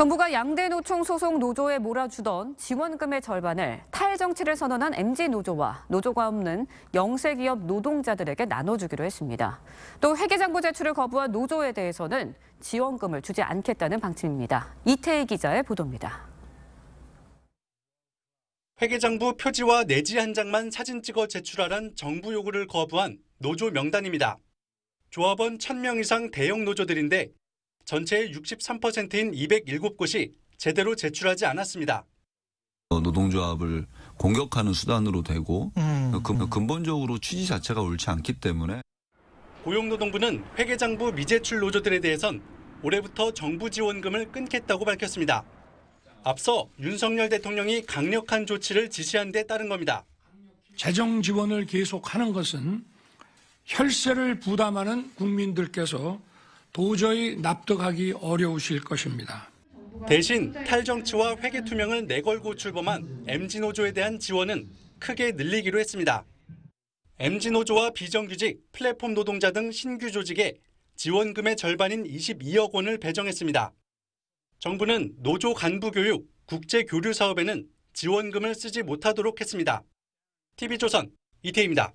정부가 양대 노총 소속 노조에 몰아주던 지원금의 절반을 탈정치를 선언한 MG노조와 노조가 없는 영세기업 노동자들에게 나눠주기로 했습니다. 또 회계장부 제출을 거부한 노조에 대해서는 지원금을 주지 않겠다는 방침입니다. 이태희 기자의 보도입니다. 회계장부 표지와 내지 한 장만 사진 찍어 제출하란 정부 요구를 거부한 노조 명단입니다. 조합원 1000명 이상 대형 노조들인데 전체의 63%인 207곳이 제대로 제출하지 않았습니다. 어, 노동조합을 공격하는 수단으로 되고 음. 그 근본적으로 취지 자체가 옳지 않기 때문에 고용노동부는 회계장부 미제출 노조들에 대해선 올해부터 정부 지원금을 끊겠다고 밝혔습니다. 앞서 윤석열 대통령이 강력한 조치를 지시한 데 따른 겁니다. 재정 지원을 계속하는 것은 혈세를 부담하는 국민들께서 도저히 납득하기 어려우실 것입니다. 대신 탈정치와 회계 투명을 내걸고 출범한 MG 노조에 대한 지원은 크게 늘리기로 했습니다. MG 노조와 비정규직, 플랫폼 노동자 등 신규 조직에 지원금의 절반인 22억 원을 배정했습니다. 정부는 노조 간부 교육, 국제 교류 사업에는 지원금을 쓰지 못하도록 했습니다. TV조선 이태입니다.